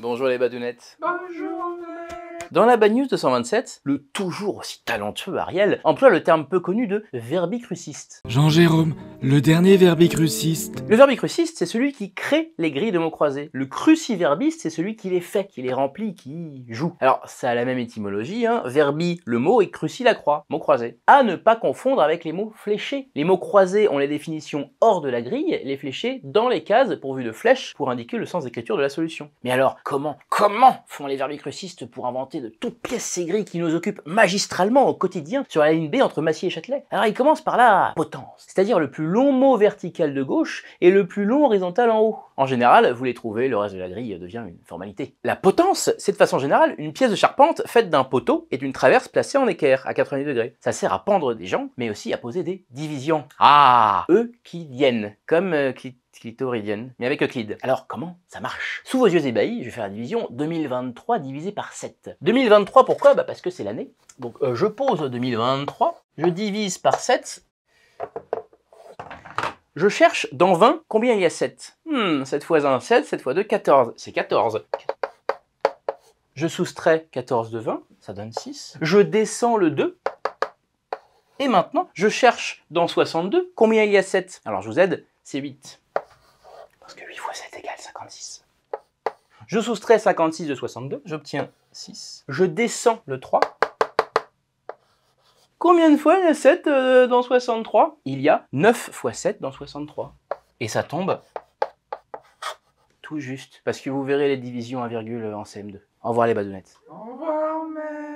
Bonjour les badounettes. Bonjour. Dans la Bad News 227, le toujours aussi talentueux Ariel emploie le terme peu connu de verbicruciste. Jean-Jérôme, le dernier verbicruciste. Le verbicruciste, c'est celui qui crée les grilles de mots croisés. Le cruciverbiste, c'est celui qui les fait, qui les remplit, qui joue. Alors, ça a la même étymologie, hein. Verbi, le mot, et cruci, la croix, mot croisé. À ne pas confondre avec les mots fléchés. Les mots croisés ont les définitions hors de la grille, les fléchés dans les cases pourvues de flèches pour indiquer le sens d'écriture de la solution. Mais alors, comment, comment font les verbicrucistes pour inventer de toute pièce grilles qui nous occupe magistralement au quotidien sur la ligne B entre Massy et Châtelet. Alors il commence par la potence, c'est-à-dire le plus long mot vertical de gauche et le plus long horizontal en haut. En général, vous les trouvez, le reste de la grille devient une formalité. La potence, c'est de façon générale une pièce de charpente faite d'un poteau et d'une traverse placée en équerre à 90 degrés. Ça sert à pendre des gens, mais aussi à poser des divisions. Ah, eux qui viennent, comme euh, qui clitoridienne, mais avec Euclide. Alors comment ça marche Sous vos yeux ébahis, je vais faire la division 2023 divisé par 7. 2023, pourquoi bah, Parce que c'est l'année. Donc euh, je pose 2023, je divise par 7. Je cherche dans 20 combien il y a 7. Cette 7 fois 1, 7, 7 fois 2, 14. C'est 14. Je soustrais 14 de 20, ça donne 6. Je descends le 2, et maintenant, je cherche dans 62 combien il y a 7. Alors je vous aide, c'est 8. 6. Je soustrais 56 de 62, j'obtiens 6. Je descends le 3. Combien de fois il y a 7 euh, dans 63 Il y a 9 fois 7 dans 63. Et ça tombe tout juste, parce que vous verrez les divisions à virgule en CM2. Au revoir les badounettes. Au revoir,